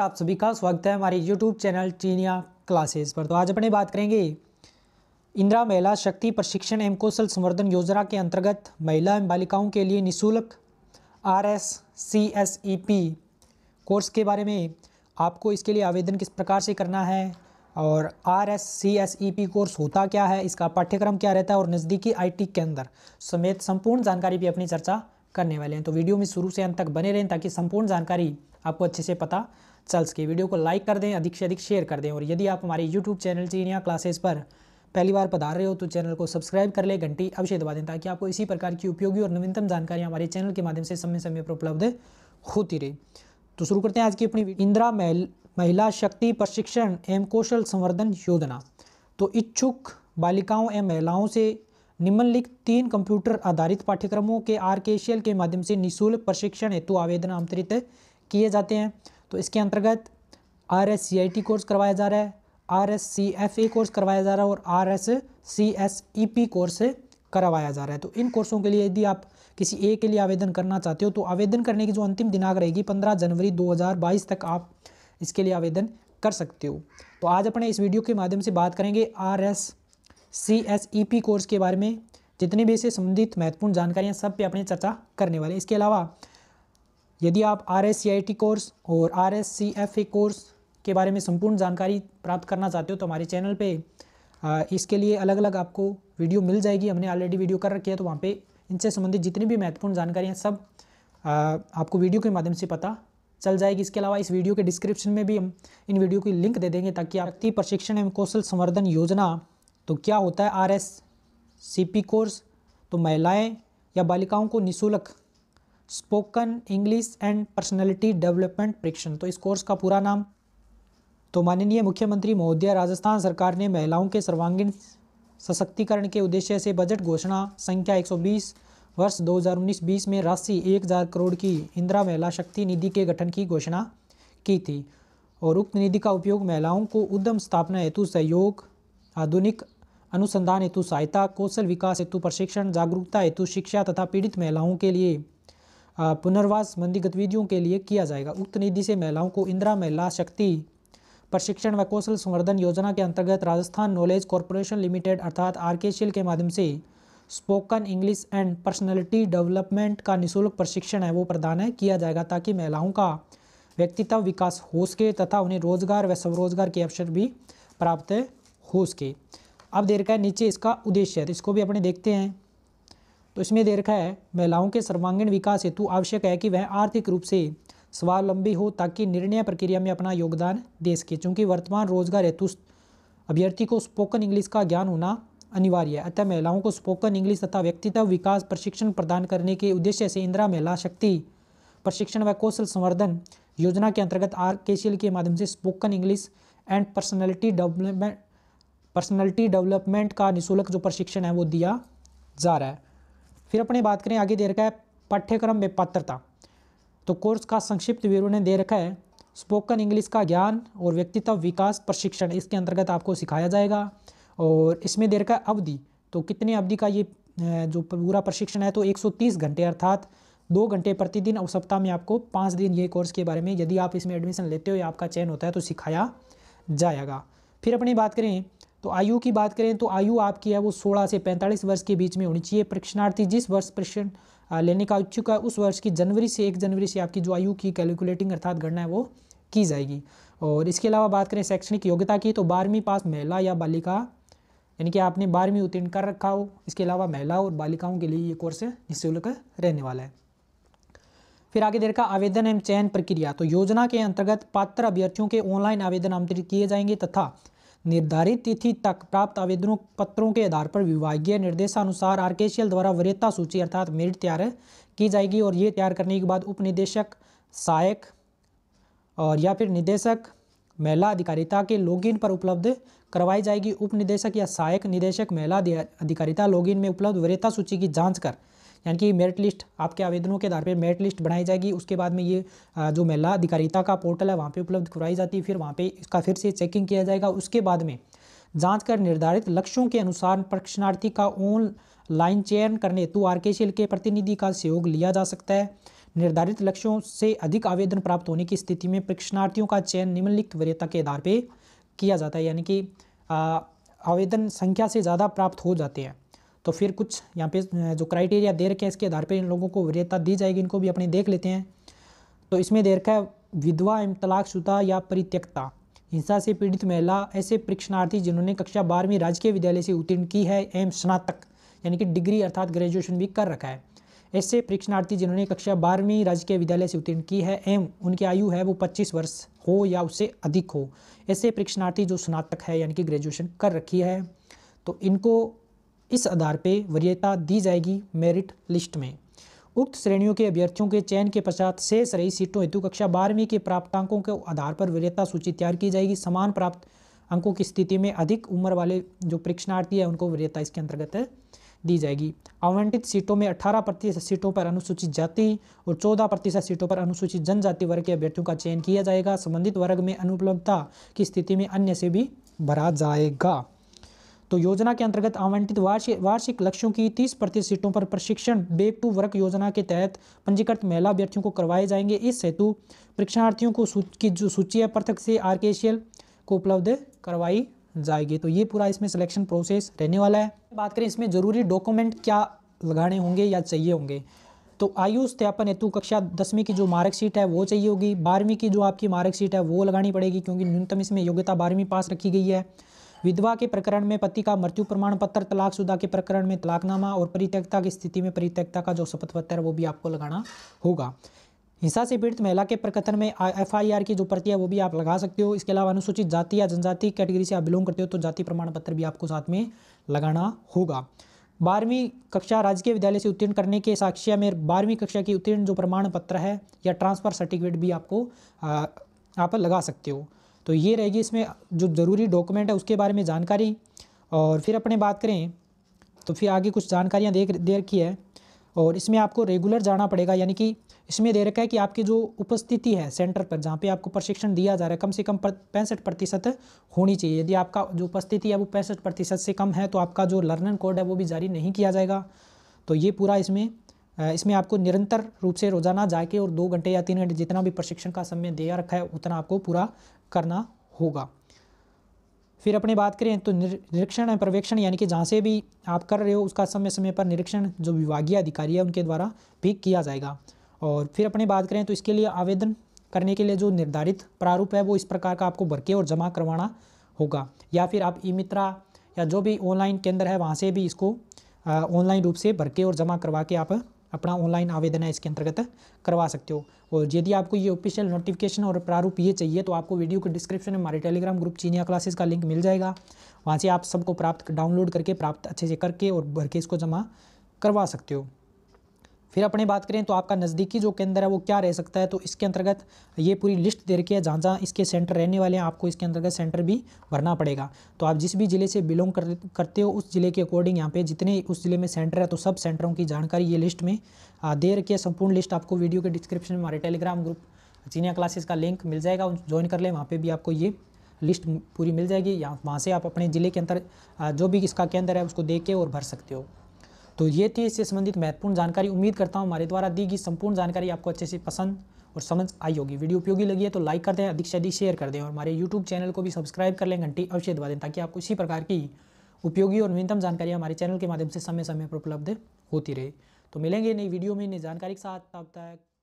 आप सभी का स्वागत है हमारे YouTube चैनल चीनिया क्लासेस पर तो आज अपने बात करेंगे इंदिरा महिला शक्ति प्रशिक्षण एवं कौशल संवर्धन योजना के अंतर्गत महिला एवं बालिकाओं के लिए निशुल्क R S C S E P course के बारे में आपको इसके लिए आवेदन किस प्रकार से करना है और R S C S E P course होता क्या है इसका पाठ्यक्रम क्या रहता है और नज़दीकी आई टी केंद्र समेत संपूर्ण जानकारी भी अपनी चर्चा करने वाले हैं तो वीडियो में शुरू से अंत तक बने रहें ताकि संपूर्ण जानकारी आपको अच्छे से पता चल सके वीडियो को लाइक कर दें अधिक से अधिक शेयर कर दें और यदि आप हमारे यूट्यूब चैनल जीनिया क्लासेस पर पहली बार पधार रहे हो तो चैनल को सब्सक्राइब कर ले घंटी अवश्य दबा दें ताकि आपको इसी प्रकार की उपयोगी और नवीनतम जानकारी हमारे चैनल के माध्यम से समय समय पर उपलब्ध होती रहे तो शुरू करते हैं आज की अपनी इंदिरा महिला शक्ति प्रशिक्षण एवं कौशल संवर्धन योजना तो इच्छुक बालिकाओं एवं महिलाओं से निम्नलिखित तीन कंप्यूटर आधारित पाठ्यक्रमों के आर के माध्यम से निःशुल्क प्रशिक्षण हेतु आवेदन आमंत्रित किए जाते हैं तो इसके अंतर्गत R S C I T course करवाया जा रहा है R S C F A course करवाया जा रहा है और R S C S E P course करवाया जा रहा है तो इन कोर्सों के लिए यदि आप किसी ए के लिए आवेदन करना चाहते हो तो आवेदन करने की जो अंतिम दिनांक रहेगी पंद्रह जनवरी दो हज़ार बाईस तक आप इसके लिए आवेदन कर सकते हो तो आज अपने इस वीडियो के माध्यम से बात करेंगे R S C S E P course के बारे में जितने भी इससे संबंधित महत्वपूर्ण जानकारियाँ सब पे अपने चर्चा करने वाले इसके अलावा यदि आप आर एस कोर्स और आर एस कोर्स के बारे में संपूर्ण जानकारी प्राप्त करना चाहते हो तो हमारे चैनल पे इसके लिए अलग अलग आपको वीडियो मिल जाएगी हमने ऑलरेडी वीडियो कर रखी है तो वहाँ पे इनसे संबंधित जितनी भी महत्वपूर्ण जानकारियाँ सब आपको वीडियो के माध्यम से पता चल जाएगी इसके अलावा इस वीडियो के डिस्क्रिप्शन में भी हम इन वीडियो की लिंक दे देंगे ताकि आपकी प्रशिक्षण एवं कौशल संवर्धन योजना तो क्या होता है आर एस कोर्स तो महिलाएँ या बालिकाओं को निःशुल्क spoken English and personality development परीक्षण तो इस कोर्स का पूरा नाम तो माननीय मुख्यमंत्री महोदय राजस्थान सरकार ने महिलाओं के सर्वांगीण सशक्तिकरण के उद्देश्य से बजट घोषणा संख्या 120 वर्ष 2019-20 में राशि एक हज़ार करोड़ की इंदिरा महिला शक्ति निधि के गठन की घोषणा की थी और उक्त निधि का उपयोग महिलाओं को उद्यम स्थापना हेतु सहयोग आधुनिक अनुसंधान हेतु सहायता कौशल विकास हेतु प्रशिक्षण जागरूकता हेतु शिक्षा तथा पीड़ित महिलाओं के लिए पुनर्वास संबंधी गतिविधियों के लिए किया जाएगा उक्त निधि से महिलाओं को इंदिरा महिला शक्ति प्रशिक्षण व कौशल संवर्धन योजना के अंतर्गत राजस्थान नॉलेज कॉरपोरेशन लिमिटेड अर्थात आर के के माध्यम से spoken English and personality development का निःशुल्क प्रशिक्षण है वो प्रदान है किया जाएगा ताकि महिलाओं का व्यक्तित्व विकास हो सके तथा उन्हें रोजगार व स्वरोजगार के अवसर भी प्राप्त हो सके अब देर का नीचे इसका उद्देश्य है तो इसको भी अपने देखते हैं तो इसमें दे रखा है महिलाओं के सर्वांगीण विकास हेतु आवश्यक है कि वह आर्थिक रूप से स्वावलंबी हो ताकि निर्णय प्रक्रिया में अपना योगदान दे सके चूंकि वर्तमान रोजगार हेतु अभ्यर्थी को स्पोकन इंग्लिश का ज्ञान होना अनिवार्य है अतः महिलाओं को स्पोकन इंग्लिश तथा व्यक्तित्व विकास प्रशिक्षण प्रदान करने के उद्देश्य से इंदिरा महिला शक्ति प्रशिक्षण व कौशल संवर्धन योजना के अंतर्गत आर के सी एल के माध्यम से spoken English and personality development personality development का निःशुल्क जो प्रशिक्षण है वो दिया जा रहा है फिर अपने बात करें आगे दे रखा है पाठ्यक्रम में पात्रता तो कोर्स का संक्षिप्त विवरण दे रखा है स्पोकन इंग्लिश का ज्ञान और व्यक्तित्व विकास प्रशिक्षण इसके अंतर्गत आपको सिखाया जाएगा और इसमें दे रखा है अवधि तो कितने अवधि का ये जो पूरा प्रशिक्षण है तो 130 घंटे अर्थात दो घंटे प्रतिदिन और सप्ताह में आपको पाँच दिन ये कोर्स के बारे में यदि आप इसमें एडमिशन लेते हो या आपका चयन होता है तो सिखाया जाएगा फिर अपनी बात करें तो आयु की बात करें तो आयु आपकी है वो सोलह से पैंतालीस वर्ष के बीच में होनी चाहिए परीक्षणार्थी जिस वर्ष प्रशिक्षण लेने का इच्छुक है उस वर्ष की जनवरी से एक जनवरी से आपकी जो आयु की कैलकुलेटिंग अर्थात गणना है वो की जाएगी और इसके अलावा बात करें शैक्षणिक योग्यता की तो बारहवीं पास महिला या बालिका यानी कि आपने बारहवीं उत्तीर्ण कर रखा हो इसके अलावा महिला और बालिकाओं के लिए ये कोर्स निःशुल्क रहने वाला है फिर आगे देर का आवेदन एवं चयन प्रक्रिया तो योजना के अंतर्गत पात्र अभ्यर्थियों के ऑनलाइन आवेदन आमंत्रित किए जाएंगे तथा निर्धारित तिथि तक प्राप्त आवेदनों पत्रों के आधार पर विभागीय निर्देशानुसार आरकेसीएल द्वारा वरीयता सूची अर्थात मेरिट तैयार की जाएगी और ये तैयार करने के बाद उपनिदेशक सहायक और या फिर निदेशक महिला अधिकारिता के लॉगिन पर उपलब्ध करवाई जाएगी उपनिदेशक या सहायक निदेशक महिला अधिकारिता लॉगिन में उपलब्ध वरीयता सूची की जाँच कर यानी कि मेरिट लिस्ट आपके आवेदनों के आधार पर मेरिट लिस्ट बनाई जाएगी उसके बाद में ये जो महिला अधिकारिता का पोर्टल है वहाँ पर उपलब्ध करवाई जाती है फिर वहाँ पर इसका फिर से चेकिंग किया जाएगा उसके बाद में जांच कर निर्धारित लक्ष्यों के अनुसार प्रशिक्षणार्थी का ऑनलाइन चयन करने हेतु आर के सेल के प्रतिनिधि का सहयोग लिया जा सकता है निर्धारित लक्ष्यों से अधिक आवेदन प्राप्त होने की स्थिति में प्रशिक्षणार्थियों का चयन निम्नलिखित वरीयता के आधार पर किया जाता है यानी कि आवेदन संख्या से ज़्यादा प्राप्त हो जाते हैं तो फिर कुछ यहाँ पे जो क्राइटेरिया दे रखे हैं इसके आधार पर इन लोगों को वरीयता दी जाएगी इनको भी अपने देख लेते हैं तो इसमें दे रखा है विधवा एवं तलाकशुदा या परित्यक्ता हिंसा से पीड़ित महिला ऐसे परीक्षणार्थी जिन्होंने कक्षा बारहवीं राजकीय विद्यालय से उत्तीर्ण की है एवं स्नातक यानी कि डिग्री अर्थात ग्रेजुएशन भी कर रखा है ऐसे परीक्षणार्थी जिन्होंने कक्षा बारहवीं राजकीय विद्यालय से उत्तीर्ण की है एम उनकी आयु है वो 25 वर्ष हो या उससे अधिक हो ऐसे परीक्षणार्थी जो स्नातक है यानी कि ग्रेजुएशन कर रखी है तो इनको इस आधार पर वरीयता दी जाएगी मेरिट लिस्ट में उक्त श्रेणियों के अभ्यर्थियों के चयन के पश्चात शेष रही सीटों हेतु कक्षा बारहवीं के प्राप्तांकों के आधार पर वरीयता सूची तैयार की जाएगी समान प्राप्त अंकों की स्थिति में अधिक उम्र वाले जो परीक्षणार्थी है उनको वरीयता इसके अंतर्गत दी जाएगी आवंटित सीटों में 18 प्रतिशत सीटों पर अनुसूचित जाति और 14 प्रतिशत सीटों पर अनुसूचित जनजाति वर्ग के अभ्यर्थियों का चयन किया जाएगा संबंधित वर्ग में अनुपलब्धता की स्थिति में अन्य से भी भरा जाएगा तो योजना के अंतर्गत आवंटित वार्षिक वार्षिक लक्ष्यों की तीस प्रतिशत सीटों पर प्रशिक्षण बेक टू वर्क योजना के तहत पंजीकृत महिला अभ्यर्थियों को करवाए जाएंगे इस हेतु परीक्षार्थियों को की जो सूची है पृथक से आर को उपलब्ध करवाई जाएगी तो ये पूरा इसमें सिलेक्शन प्रोसेस रहने वाला है बात करें इसमें ज़रूरी डॉक्यूमेंट क्या लगाने होंगे या चाहिए होंगे तो आयु स्थापन हेतु कक्षा दसवीं की जो मार्कशीट है वो चाहिए होगी बारहवीं की जो आपकी मार्कशीट है वो लगानी पड़ेगी क्योंकि न्यूनतम इसमें योग्यता बारहवीं पास रखी गई है विधवा के प्रकरण में पति का मृत्यु प्रमाण पत्र तलाकशुदा के प्रकरण में तलाकनामा और परित्यक्ता की स्थिति में परित्यक्ता का जो शपथ पत्र है वो भी आपको लगाना होगा हिंसा से पीड़ित महिला के प्रकथन में एफआईआर की जो प्रति है वो भी आप लगा सकते हो इसके अलावा अनुसूचित जाति या जनजाति कैटेगरी से आप बिलोंग करते हो तो जाति प्रमाण पत्र भी आपको साथ में लगाना होगा बारहवीं कक्षा राजकीय विद्यालय से उत्तीर्ण करने के साक्ष्य में बारहवीं कक्षा की उत्तीर्ण जो प्रमाण पत्र है या ट्रांसफ़र सर्टिफिकेट भी आपको आप लगा सकते हो तो ये रहेगी इसमें जो ज़रूरी डॉक्यूमेंट है उसके बारे में जानकारी और फिर अपने बात करें तो फिर आगे कुछ जानकारियाँ देख दे रखी है और इसमें आपको रेगुलर जाना पड़ेगा यानी कि इसमें दे रखा है कि आपकी जो उपस्थिति है सेंटर पर जहाँ पे आपको प्रशिक्षण दिया जा रहा है कम से कम पैंसठ प्रतिशत होनी चाहिए यदि आपका जो उपस्थिति है वो पैंसठ प्रतिशत से कम है तो आपका जो लर्निंग कोड है वो भी जारी नहीं किया जाएगा तो ये पूरा इसमें इसमें आपको निरंतर रूप से रोजाना जाके और दो घंटे या तीन घंटे जितना भी प्रशिक्षण का समय दिया रखा है उतना आपको पूरा करना होगा फिर अपने बात करें तो निरीक्षण एवं पर्यवेक्षण यानी कि जहाँ से भी आप कर रहे हो उसका समय समय पर निरीक्षण जो विभागीय अधिकारी है उनके द्वारा भी किया जाएगा और फिर अपने बात करें तो इसके लिए आवेदन करने के लिए जो निर्धारित प्रारूप है वो इस प्रकार का आपको भर के और जमा करवाना होगा या फिर आप ई मित्रा या जो भी ऑनलाइन केंद्र है वहाँ से भी इसको ऑनलाइन रूप से भर के और जमा करवा के आप अपना ऑनलाइन आवेदन है इसके अंतर्गत करवा सकते हो और यदि आपको ये ऑफिशियल नोटिफिकेशन और प्रारूप ये चाहिए तो आपको वीडियो के डिस्क्रिप्शन में हमारे टेलीग्राम ग्रुप चीनिया क्लासेस का लिंक मिल जाएगा वहाँ से आप सबको प्राप्त डाउनलोड करके प्राप्त अच्छे से करके और भर के इसको जमा करवा सकते हो फिर अपने बात करें तो आपका नज़दीकी जो केंद्र है वो क्या रह सकता है तो इसके अंतर्गत ये पूरी लिस्ट दे रखी है जहाँ जहाँ इसके सेंटर रहने वाले हैं आपको इसके अंतर्गत सेंटर भी भरना पड़ेगा तो आप जिस भी ज़िले से बिलोंग कर, करते हो उस ज़िले के अकॉर्डिंग यहाँ पे जितने उस ज़िले में सेंटर है तो सब सेंटरों की जानकारी ये लिस्ट में दे रखी है संपूर्ण लिस्ट आपको वीडियो के डिस्क्रिप्शन में हमारे टेलीग्राम ग्रुप जीनिया क्लासेस का लिंक मिल जाएगा ज्वाइन कर लें वहाँ पर भी आपको ये लिस्ट पूरी मिल जाएगी या वहाँ से आप अपने ज़िले के अंदर जो भी इसका केंद्र है उसको देख के और भर सकते हो तो ये थी इससे संबंधित महत्वपूर्ण जानकारी उम्मीद करता हूँ हमारे द्वारा दी गई संपूर्ण जानकारी आपको अच्छे से पसंद और समझ आई होगी वीडियो उपयोगी लगी है तो लाइक कर दें अधिक से अधिक शेयर कर दें और हमारे यूट्यूब चैनल को भी सब्सक्राइब कर लें घंटी अवश्य दबा दें ताकि आपको इसी प्रकार की उपयोगी और न्यूनतम जानकारी हमारे चैनल के माध्यम से समय समय पर उपलब्ध होती रहे तो मिलेंगे नई वीडियो में नई जानकारी के साथ तब तक